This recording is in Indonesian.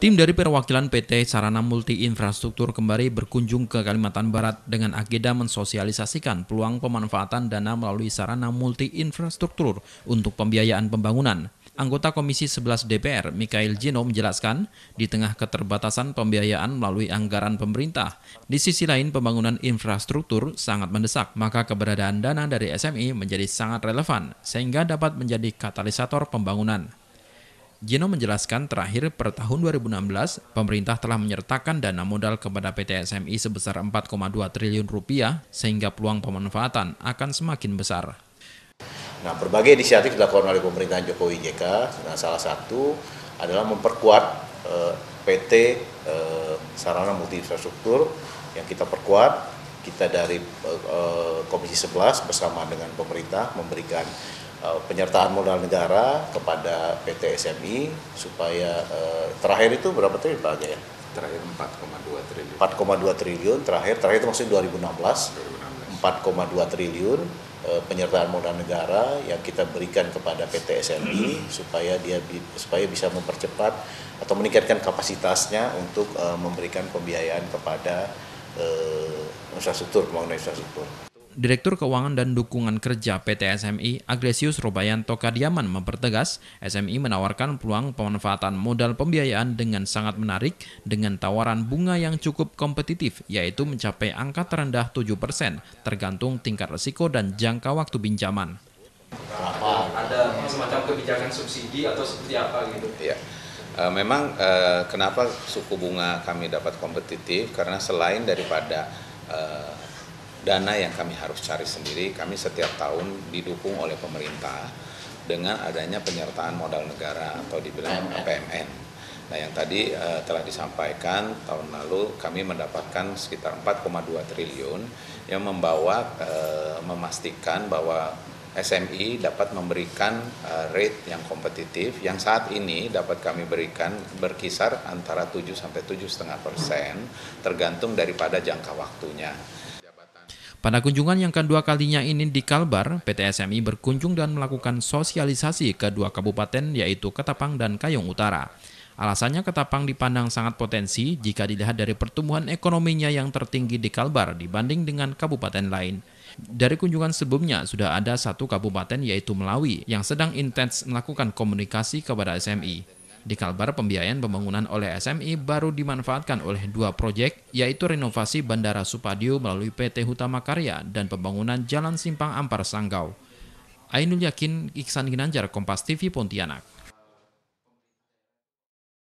Tim dari perwakilan PT Sarana Multi Infrastruktur kembali berkunjung ke Kalimantan Barat dengan agenda mensosialisasikan peluang pemanfaatan dana melalui sarana multi infrastruktur untuk pembiayaan pembangunan. Anggota Komisi 11 DPR, Mikhail Jino, menjelaskan, di tengah keterbatasan pembiayaan melalui anggaran pemerintah, di sisi lain pembangunan infrastruktur sangat mendesak, maka keberadaan dana dari SMI menjadi sangat relevan, sehingga dapat menjadi katalisator pembangunan. Jeno menjelaskan terakhir per tahun 2016, pemerintah telah menyertakan dana modal kepada PT SMI sebesar 4,2 triliun rupiah sehingga peluang pemanfaatan akan semakin besar. Nah, berbagai inisiatif dilakukan oleh pemerintahan Jokowi JK. Nah, salah satu adalah memperkuat eh, PT eh, Sarana Multi Infrastruktur yang kita perkuat. Kita dari eh, eh Komisi 11 bersama dengan pemerintah memberikan Eh, penyertaan modal negara kepada PT SMI supaya eh, terakhir itu berapa triliun Pak ya? Terakhir 4,2 triliun. 4,2 triliun terakhir terakhir itu maksudnya 2016. 2016. 4,2 triliun eh, penyertaan modal negara yang kita berikan kepada PT SMI supaya dia supaya bisa mempercepat atau meningkatkan kapasitasnya untuk memberikan pembiayaan kepada infrastruktur pembangunan infrastruktur. Direktur Keuangan dan Dukungan Kerja PT SMI, Agresius Robayanto Kadiaman mempertegas, SMI menawarkan peluang pemanfaatan modal pembiayaan dengan sangat menarik dengan tawaran bunga yang cukup kompetitif, yaitu mencapai angka terendah 7 persen, tergantung tingkat risiko dan jangka waktu pinjaman. Apa? Ada semacam kebijakan subsidi atau seperti apa gitu? Ya Memang eh, kenapa suku bunga kami dapat kompetitif karena selain daripada eh, dana yang kami harus cari sendiri, kami setiap tahun didukung oleh pemerintah dengan adanya penyertaan modal negara atau dibilang PMN. Nah, yang tadi uh, telah disampaikan tahun lalu kami mendapatkan sekitar 4,2 triliun yang membawa uh, memastikan bahwa SMI dapat memberikan uh, rate yang kompetitif yang saat ini dapat kami berikan berkisar antara 7 sampai 7,5 persen tergantung daripada jangka waktunya. Pada kunjungan yang kedua kalinya ini di Kalbar, PT SMI berkunjung dan melakukan sosialisasi ke dua kabupaten yaitu Ketapang dan Kayong Utara. Alasannya Ketapang dipandang sangat potensi jika dilihat dari pertumbuhan ekonominya yang tertinggi di Kalbar dibanding dengan kabupaten lain. Dari kunjungan sebelumnya sudah ada satu kabupaten yaitu Melawi yang sedang intens melakukan komunikasi kepada SMI. Di Kalbar, pembiayaan pembangunan oleh SMI baru dimanfaatkan oleh dua proyek, yaitu renovasi Bandara Supadio melalui PT Hutama Karya dan pembangunan Jalan Simpang Ampar Sanggau. Ainul Yakin, Iksan Ginanjar, Kompas TV, Pontianak.